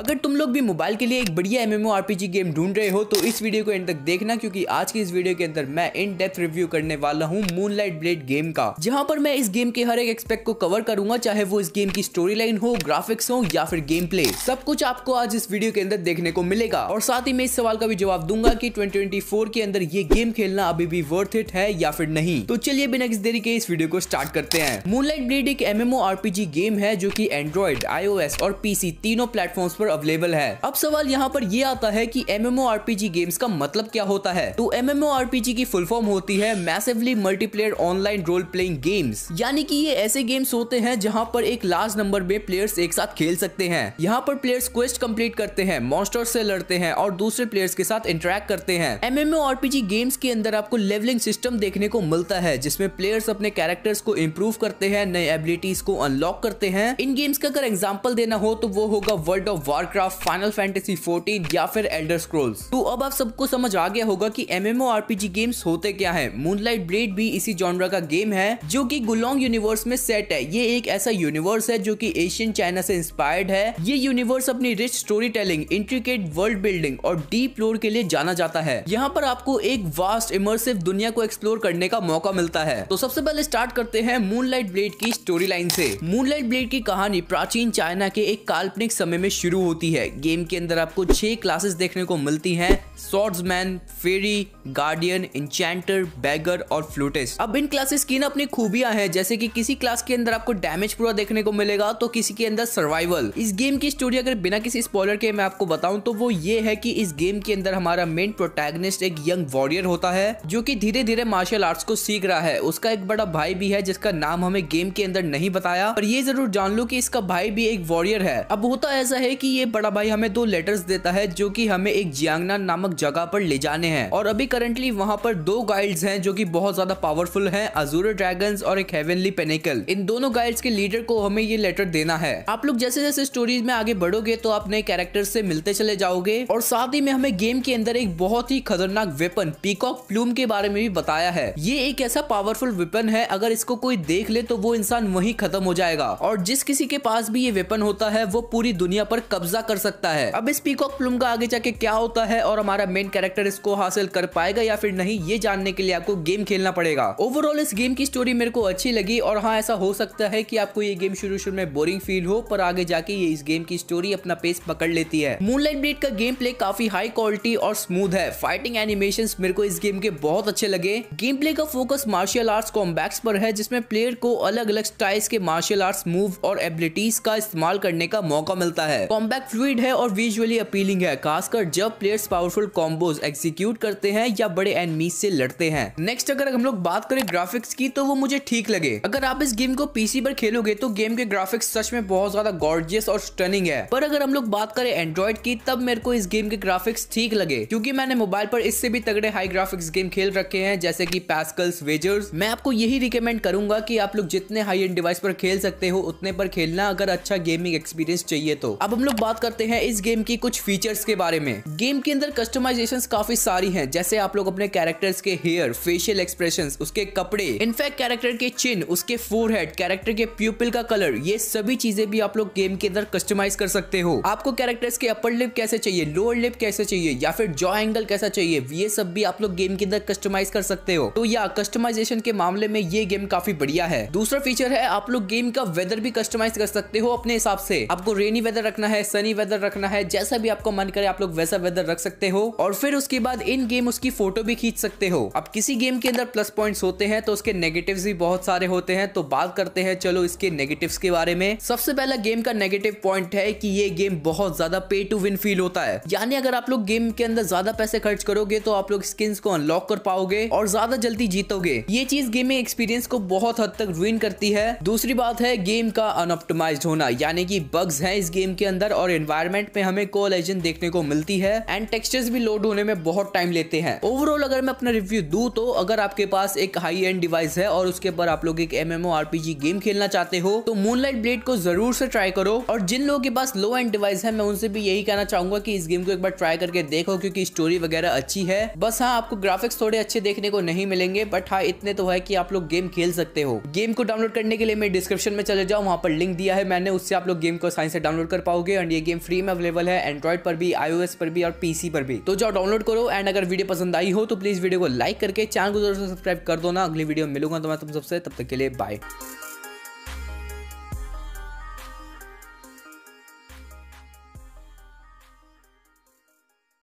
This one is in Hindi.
अगर तुम लोग भी मोबाइल के लिए एक बढ़िया एम गेम ढूंढ रहे हो तो इस वीडियो को एंड तक देखना क्योंकि आज की इस वीडियो के अंदर मैं इन डेप्थ रिव्यू करने वाला हूँ मूनलाइट ब्लेड गेम का जहाँ पर मैं इस गेम के हर एक एक्सपेक्ट को कवर करूंगा चाहे वो इस गेम की स्टोरी लाइन हो ग्राफिक्स हो या फिर गेम प्ले सब कुछ आपको आज इस वीडियो के अंदर देखने को मिलेगा और साथ ही मैं इस सवाल का भी जवाब दूंगा की ट्वेंटी के अंदर ये गेम खेलना अभी भी वर्थ इट है या फिर नहीं तो चलिए बिना किस देरी के इस वीडियो को स्टार्ट करते हैं मूनलाइट ब्लेड एक एम गेम है जो की एंड्रॉइड आईओ और पीसी तीनों प्लेटफॉर्म पर पर अवेलेबल है अब सवाल यहाँ पर ये आता है की एम एम गेम्स का मतलब क्या होता है तो एम एम की फुल फॉर्म होती है massively multiplayer online role playing games यानी कि ये ऐसे गेम्स होते हैं जहाँ पर एक लार्ज नंबर में प्लेयर्स एक साथ खेल सकते हैं यहाँ पर प्लेयर्स क्वेस्ट कम्प्लीट करते हैं मॉन्स्टर से लड़ते हैं और दूसरे प्लेयर्स के साथ इंटरेक्ट करते हैं जी गेम्स के अंदर आपको लेवलिंग सिस्टम देखने को मिलता है जिसमें प्लेयर्स अपने कैरेक्टर्स को इम्प्रूव करते हैं नए एबिलिटीज को अनलॉक करते हैं इन गेम्स का अगर एग्जाम्पल देना हो तो वो होगा World of Warcraft Final Fantasy fourteen या फिर एल्डर स्क्रोल्स तो अब आप सबको समझ आ गया होगा कि एमएमओआरपीजी गेम्स होते क्या है मूनलाइट ब्रेड भी इसी जॉनरा का गेम है जो कि गुलोंग यूनिवर्स में सेट है ये एक ऐसा यूनिवर्स है जो कि एशियन चाइना से इंस्पायर्ड है ये यूनिवर्स अपनी rich story telling intricate world building और डीप लोर के लिए जाना जाता है यहाँ पर आपको एक वास्ट इमर्सिव दुनिया को एक्सप्लोर करने का मौका मिलता है तो सबसे पहले स्टार्ट करते हैं मूनलाइट ब्लेड की स्टोरी लाइन से मूनलाइट ब्लेड की कहानी प्राचीन चाइना के एक काल्पनिक समय में शुरू होती है गेम के अंदर आपको छह क्लासेस देखने को मिलती हैं सॉर्ड्समैन फेरी गार्डियन इंचैंटर बैगर और फ्लूटिस अब इन क्लासेस की ना अपनी खूबियां हैं जैसे कि किसी क्लास के अंदर आपको डैमेज पूरा देखने को मिलेगा तो किसी के अंदर सर्वाइवल इस गेम की स्टोरी अगर बिना किसी स्पॉलर के मैं आपको बताऊं तो वो ये है कि इस गेम के अंदर हमारा मेन प्रोटैगनिस्ट एक यंग वॉरियर होता है जो कि धीरे धीरे मार्शल आर्ट्स को सीख रहा है उसका एक बड़ा भाई भी है जिसका नाम हमें गेम के अंदर नहीं बताया पर ये जरूर जान लो कि इसका भाई भी एक वॉरियर है अब होता ऐसा है कि ये बड़ा भाई हमें दो लेटर्स देता है जो कि हमें एक जियांगना नामक जगह पर ले जाने हैं और अभी करंटली वहाँ पर दो गाइड्स हैं जो कि बहुत ज्यादा पावरफुल हैं अजूर ड्रैगन और एक हेवनली पेनेकल इन दोनों गाइड्स के लीडर को हमें ये लेटर देना है आप लोग जैसे जैसे स्टोरीज में आगे बढ़ोगे तो आप नए कैरेक्टर से मिलते चले जाओगे और साथ ही में हमें गेम के अंदर एक बहुत ही खतरनाक वेपन पीकॉक प्लूम के बारे में भी बताया है ये एक ऐसा पावरफुल वेपन है अगर इसको कोई देख ले तो वो इंसान वही खत्म हो जाएगा और जिस किसी के पास भी ये वेपन होता है वो पूरी दुनिया पर कब्जा कब्जा कर सकता है अब इस पीकॉक प्लूम का आगे जाके क्या होता है और हमारा मेन कैरेक्टर इसको हासिल कर पाएगा या फिर नहीं ये जानने के लिए आपको गेम खेलना पड़ेगा ओवरऑल इस गेम की स्टोरी मेरे को अच्छी लगी और हाँ ऐसा हो सकता है की आपको ये गेम शुरू शुरू में बोरिंग फील हो पर आगे जाके ये इस गेम की स्टोरी अपना पेस पकड़ लेती है मूनलाइट ब्लेड का गेम प्ले काफी हाई क्वालिटी और स्मूथ है फाइटिंग एनिमेशन मेरे को इस गेम के बहुत अच्छे लगे गेम प्ले का फोकस मार्शल आर्ट्स कॉम्बैक्स पर है जिसमें प्लेयर को अलग अलग स्टाइल्स के मार्शल आर्ट्स मूव और एबिलिटीज का इस्तेमाल करने का मौका मिलता है कमबैक फ्लूड है और विजुअली अपीलिंग है खासकर जब प्लेयर्स पावरफुल कॉम्बोज एग्जीक्यूट करते हैं या बड़े एनमीज से लड़ते हैं नेक्स्ट अगर हम लोग बात करें ग्राफिक्स की तो वो मुझे ठीक लगे अगर आप इस गेम को पीसी पर खेलोगे तो गेम के ग्राफिक्स सच में बहुत ज्यादा गॉर्जियस और स्टनिंग है पर अगर हम लोग बात करें एंड्रॉइड की तब मेरे को इस गेम के ग्राफिक्स ठीक लगे क्योंकि मैंने मोबाइल पर इससे भी तगड़े हाई ग्राफिक्स गेम खेल रखे हैं जैसे की पैसकल्स वेजर्स मैं आपको यही रिकमेंड करूंगा की आप लोग जितने हाई एंड डिवाइस पर खेल सकते हो उतने पर खेलना अगर अच्छा गेमिंग एक्सपीरियंस चाहिए तो अब हम लोग अब बात करते हैं इस गेम की कुछ फीचर्स के बारे में गेम के अंदर कस्टमाइजेशन काफी सारी हैं जैसे आप लोग अपने कैरेक्टर्स के हेयर फेशियल एक्सप्रेशन उसके कपड़े इनफैक्ट कैरेक्टर के चिन्ह उसके फोर कैरेक्टर के प्यूपिल का कलर ये सभी चीजें भी आप लोग गेम के अंदर कस्टमाइज कर सकते हो आपको कैरेक्टर्स के अपर लिप कैसे चाहिए लोअर लिप कैसे चाहिए या फिर जॉ एंगल कैसा चाहिए ये सब भी आप लोग गेम के अंदर कस्टमाइज कर सकते हो तो या कस्टमाइजेशन के मामले में ये गेम काफी बढ़िया है दूसरा फीचर है आप लोग गेम का वेदर भी कस्टमाइज कर सकते हो अपने हिसाब से आपको रेनी वेदर रखना है सनी वेदर रखना है जैसा भी आपको मन करे आप लोग वैसा वेदर रख सकते हो और फिर उसके बाद इन गेम उसकी फोटो भी खींच सकते हो अब किसी गेम के अंदर प्लस पॉइंट होते हैं तो उसके नेगेटिव भी बहुत सारे होते हैं तो बात करते हैं चलो इसके नेगेटिव के बारे में सबसे पहला गेम का नेगेटिव पॉइंट है की ये गेम बहुत ज्यादा पे टू विन फील होता है यानी अगर आप लोग गेम के अंदर ज्यादा पैसे खर्च करोगे तो आप लोग स्किन को अनलॉक कर पाओगे और ज्यादा जल्दी जीतोगे ये चीज गेमिंग एक्सपीरियंस को बहुत हद तक रुइन करती है दूसरी बात है गेम का अनऑप्टोमाइज होना यानी कि बग्स हैं इस गेम के अंदर और एनवायरमेंट में हमें को देखने को मिलती है एंड टेक्सचर्स भी लोड होने में बहुत टाइम लेते हैं ओवरऑल अगर मैं अपना रिव्यू दू तो अगर आपके पास एक हाई एंड डिवाइस है और उसके ऊपर आप लोग एक एम गेम खेलना चाहते हो तो मूनलाइट ब्लेड को जरूर से ट्राई करो और जिन लोगों के पास लो एंड डिवाइस है मैं उनसे भी यही कहना चाहूंगा कि इस गेम को एक बार ट्राई करके देखो क्योंकि स्टोरी वगैरह अच्छी है बस हाँ आपको ग्राफिक्स थोड़े अच्छे देखने को नहीं मिलेंगे बट हाँ इतने तो है कि आप लोग गेम खेल सकते हो गेम को डाउनलोड करने के लिए मैं डिस्क्रिप्शन में चले जाओ वहाँ पर लिंक दिया है मैंने उससे आप लोग गेम को साइंस से डाउनलोड कर पाओगे एंड ये गेम फ्री में अवेलेबल है एंड्रॉइड पर भी आईओ पर भी और पीसी पर भी तो जाओ डाउनलोड करो एंड अगर वीडियो पसंद आई हो तो प्लीज वीडियो को लाइक करके चैनल को जरूर सब्सक्राइब कर दो ना अगली वीडियो में मिलूंगा तो मैं तुम सबसे तब तक के लिए बाय